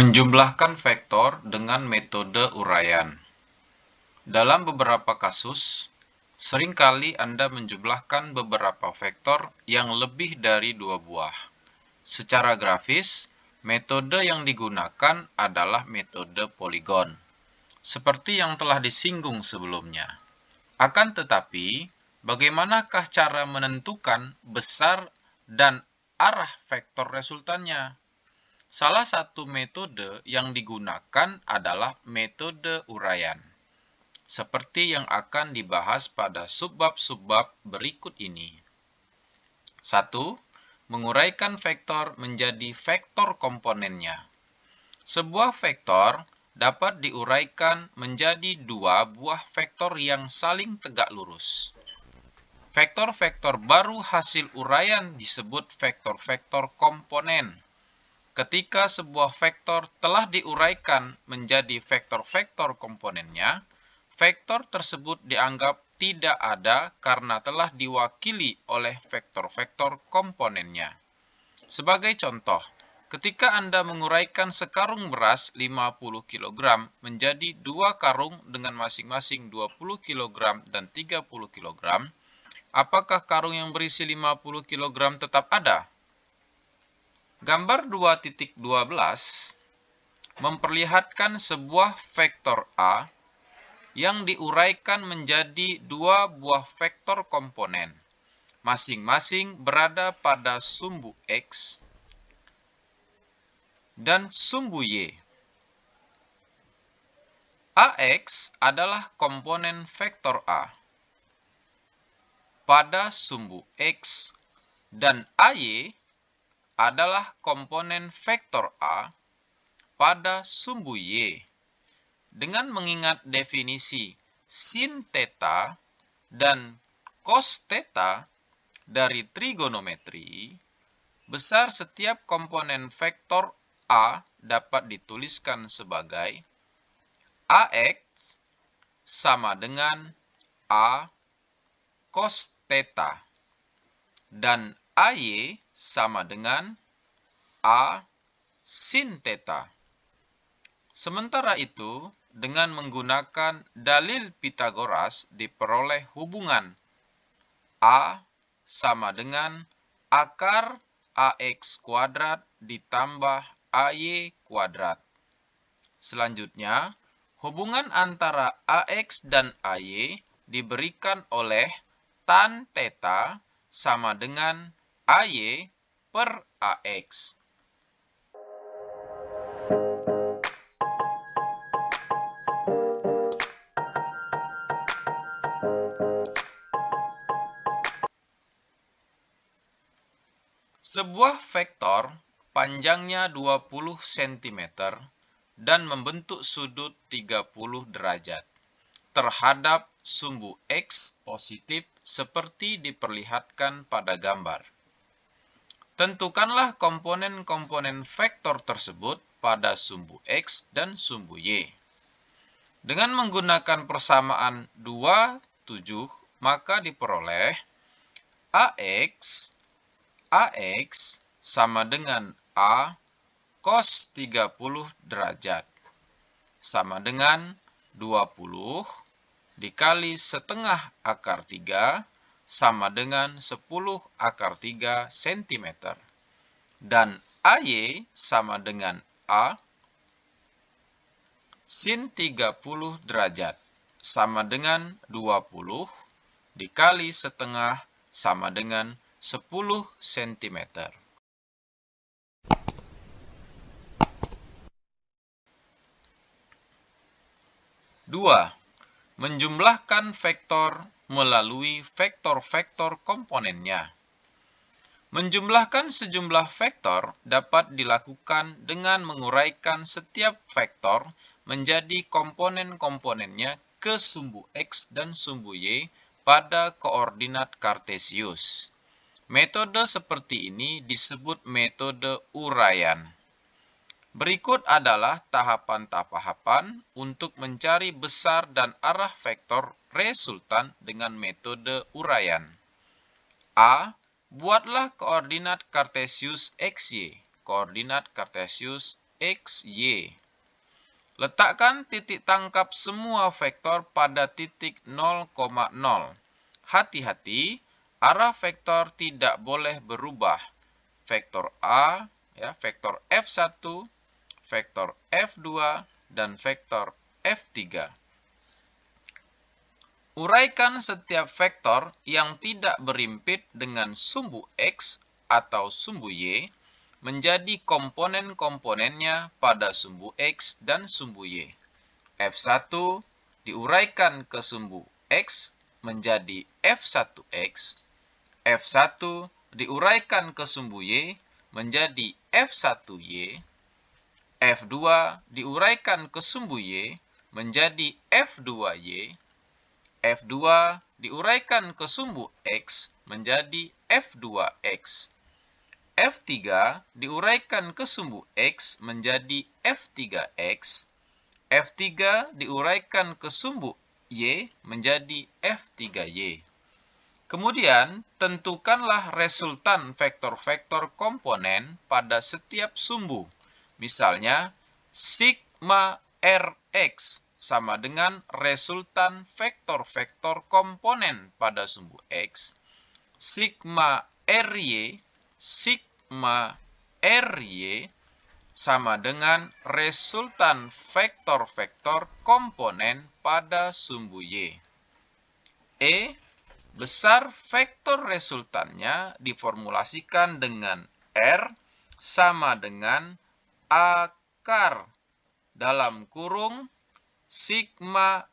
Menjumlahkan vektor dengan metode uraian. Dalam beberapa kasus, seringkali Anda menjumlahkan beberapa vektor yang lebih dari dua buah. Secara grafis, metode yang digunakan adalah metode poligon, seperti yang telah disinggung sebelumnya. Akan tetapi, bagaimanakah cara menentukan besar dan arah vektor resultannya? Salah satu metode yang digunakan adalah metode uraian, seperti yang akan dibahas pada subbab-subbab berikut ini. 1. Menguraikan vektor menjadi vektor komponennya. Sebuah vektor dapat diuraikan menjadi dua buah vektor yang saling tegak lurus. Vektor-vektor baru hasil uraian disebut vektor-vektor komponen ketika sebuah vektor telah diuraikan menjadi vektor-vektor komponennya, vektor tersebut dianggap tidak ada karena telah diwakili oleh vektor-vektor komponennya. Sebagai contoh, ketika Anda menguraikan sekarung beras 50 kg menjadi dua karung dengan masing-masing 20 kg dan 30 kg, apakah karung yang berisi 50 kg tetap ada? Gambar 2.12 memperlihatkan sebuah vektor A yang diuraikan menjadi dua buah vektor komponen, masing-masing berada pada sumbu X dan sumbu Y. AX adalah komponen vektor A pada sumbu X dan AY adalah komponen vektor A pada sumbu Y. Dengan mengingat definisi sin theta dan cos theta dari trigonometri, besar setiap komponen vektor A dapat dituliskan sebagai AX sama dengan A cos theta dan AY sama dengan A sin theta. Sementara itu, dengan menggunakan dalil Pitagoras diperoleh hubungan A sama dengan akar AX kuadrat ditambah AY kuadrat. Selanjutnya, hubungan antara AX dan AY diberikan oleh tan theta sama dengan AY per AX. Sebuah vektor panjangnya 20 cm dan membentuk sudut 30 derajat terhadap sumbu X positif seperti diperlihatkan pada gambar. Tentukanlah komponen-komponen vektor tersebut pada sumbu X dan sumbu Y. Dengan menggunakan persamaan 2, 7, maka diperoleh AX, AX sama dengan A cos 30 derajat. Sama dengan 20 dikali setengah akar 3 sama dengan 10 akar 3 cm. Dan AY sama dengan A sin 30 derajat sama dengan 20 dikali setengah sama dengan 10 cm. Dua, menjumlahkan vektor melalui vektor-vektor komponennya. Menjumlahkan sejumlah vektor dapat dilakukan dengan menguraikan setiap vektor menjadi komponen-komponennya ke sumbu X dan sumbu Y pada koordinat kartesius. Metode seperti ini disebut metode uraian. Berikut adalah tahapan-tahapan untuk mencari besar dan arah vektor resultan dengan metode uraian. A. Buatlah koordinat kartesius XY. Koordinat kartesius XY. Letakkan titik tangkap semua vektor pada titik 0,0. Hati-hati, arah vektor tidak boleh berubah. Vektor A, ya, vektor F1, vektor F2, dan vektor F3. Uraikan setiap vektor yang tidak berimpit dengan sumbu X atau sumbu Y menjadi komponen-komponennya pada sumbu X dan sumbu Y. F1 diuraikan ke sumbu X menjadi F1X. F1 diuraikan ke sumbu Y menjadi F1Y. F2 diuraikan ke sumbu Y menjadi F2Y. F2 diuraikan ke sumbu X menjadi F2X. F3 diuraikan ke sumbu X menjadi F3X. F3 diuraikan ke sumbu Y menjadi F3Y. Kemudian, tentukanlah resultan vektor-vektor komponen pada setiap sumbu. Misalnya, sigma Rx sama dengan resultan vektor-vektor komponen pada sumbu X, sigma RY, sigma RY sama dengan resultan vektor-vektor komponen pada sumbu Y. E besar vektor resultannya diformulasikan dengan R sama dengan akar dalam kurung sigma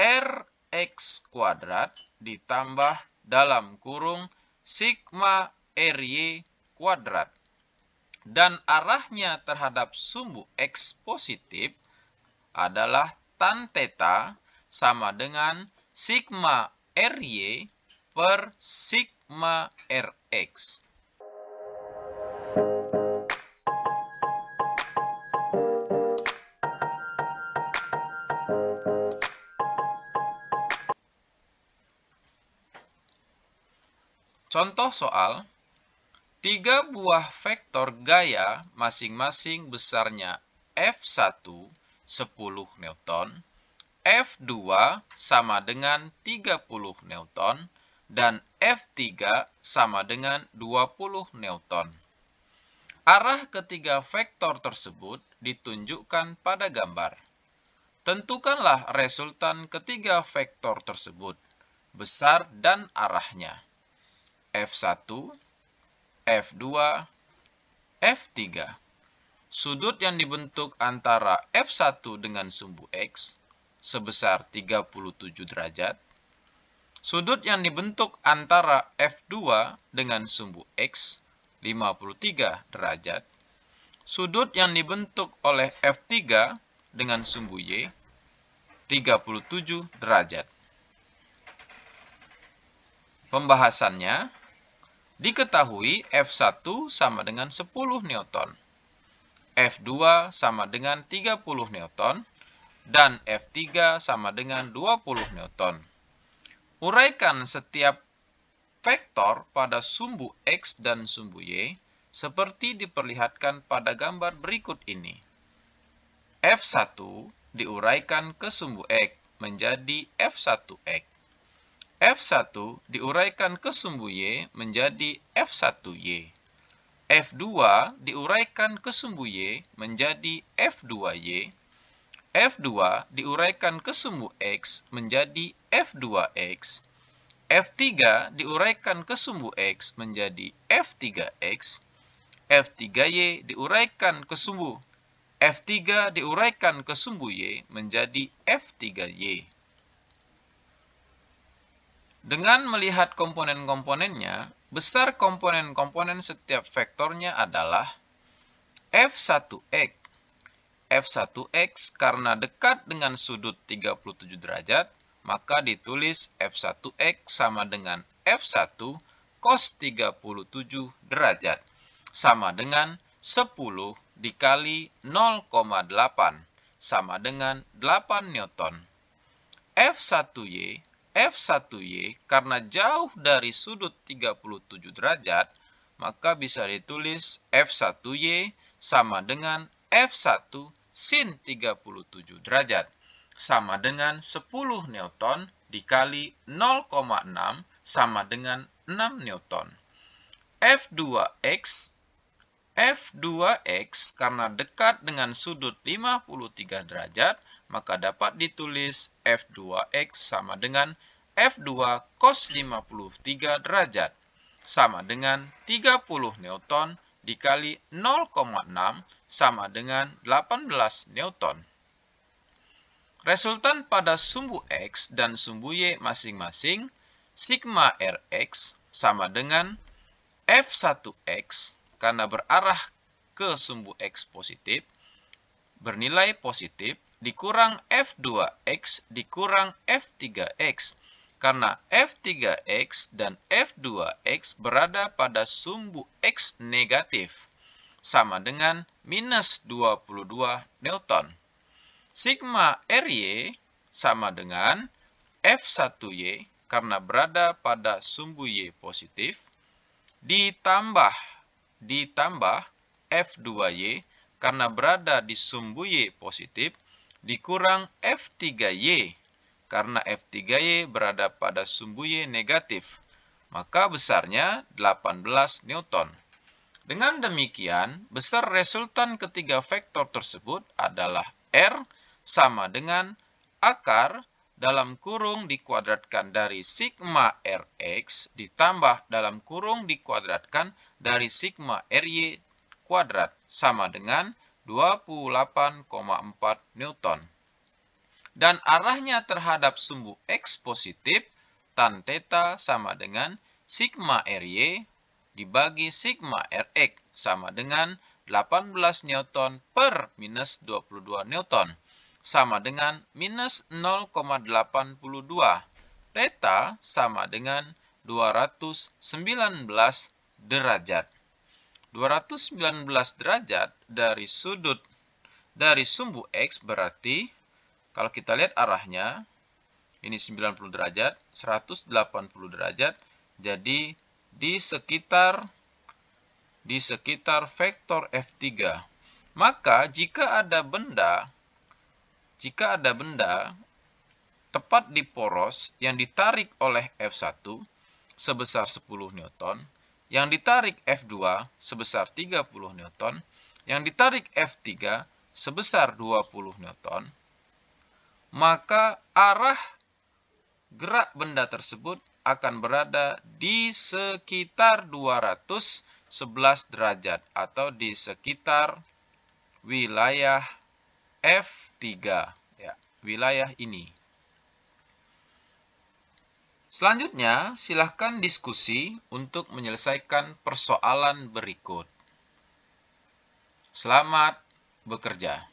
Rx kuadrat ditambah dalam kurung sigma RY kuadrat. Dan arahnya terhadap sumbu X positif adalah tan theta sama dengan sigma RY per sigma Rx. Contoh soal, tiga buah vektor gaya masing-masing besarnya F1 10 Newton, F2 sama dengan 30 Newton, dan F3 sama dengan 20 Newton. Arah ketiga vektor tersebut ditunjukkan pada gambar. Tentukanlah resultan ketiga vektor tersebut, besar dan arahnya. F1, F2, F3. Sudut yang dibentuk antara F1 dengan sumbu X sebesar 37 derajat. Sudut yang dibentuk antara F2 dengan sumbu X 53 derajat. Sudut yang dibentuk oleh F3 dengan sumbu Y 37 derajat. Pembahasannya Diketahui F1 sama dengan 10 Newton, F2 sama dengan 30 Newton, dan F3 sama dengan 20 Newton. Uraikan setiap vektor pada sumbu X dan sumbu Y seperti diperlihatkan pada gambar berikut ini. F1 diuraikan ke sumbu X menjadi F1X. F1 diuraikan ke sumbu Y menjadi F1Y. F2 diuraikan ke sumbu Y menjadi F2Y. F2 diuraikan ke sumbu X menjadi F2X. F3 diuraikan ke sumbu X menjadi F3X. F3Y diuraikan ke sumbu F3 diuraikan ke sumbu Y menjadi F3Y. Dengan melihat komponen-komponennya, besar komponen-komponen setiap vektornya adalah F1X. F1X karena dekat dengan sudut 37 derajat, maka ditulis F1X sama dengan F1 cos 37 derajat, sama dengan 10 dikali 0,8, sama dengan 8 Newton. F1Y F1Y karena jauh dari sudut 37 derajat, maka bisa ditulis F1Y sama dengan F1 sin 37 derajat, sama dengan 10 Newton dikali 0,6 sama dengan 6 Newton. F2X F2X karena dekat dengan sudut 53 derajat, maka dapat ditulis F2X sama dengan F2 cos 53 derajat sama dengan 30 Newton dikali 0,6 sama dengan 18 Newton. Resultan pada sumbu X dan sumbu Y masing-masing, sigma Rx sama dengan F1X karena berarah ke sumbu X positif, bernilai positif, dikurang F2X dikurang F3X karena F3X dan F2X berada pada sumbu X negatif, sama dengan minus 22 Newton. Sigma RY sama dengan F1Y karena berada pada sumbu Y positif, ditambah ditambah F2Y karena berada di sumbu Y positif, dikurang F3Y. Karena F3Y berada pada sumbu Y negatif, maka besarnya 18 Newton. Dengan demikian, besar resultan ketiga vektor tersebut adalah R sama dengan akar dalam kurung dikuadratkan dari sigma Rx ditambah dalam kurung dikuadratkan dari sigma Ry kuadrat sama dengan 28,4 Newton. Dan arahnya terhadap sumbu X positif, tan theta sama dengan sigma RY dibagi sigma RX sama dengan 18 Newton per minus 22 Newton sama dengan minus 0,82. Theta sama dengan 219 derajat. 219 derajat dari sudut dari sumbu X berarti kalau kita lihat arahnya ini 90 derajat, 180 derajat. Jadi di sekitar di sekitar vektor F3. Maka jika ada benda jika ada benda tepat di poros yang ditarik oleh F1 sebesar 10 Newton, yang ditarik F2 sebesar 30 Newton, yang ditarik F3 sebesar 20 Newton, maka arah gerak benda tersebut akan berada di sekitar 211 derajat atau di sekitar wilayah F3, ya, wilayah ini. Selanjutnya, silahkan diskusi untuk menyelesaikan persoalan berikut. Selamat bekerja.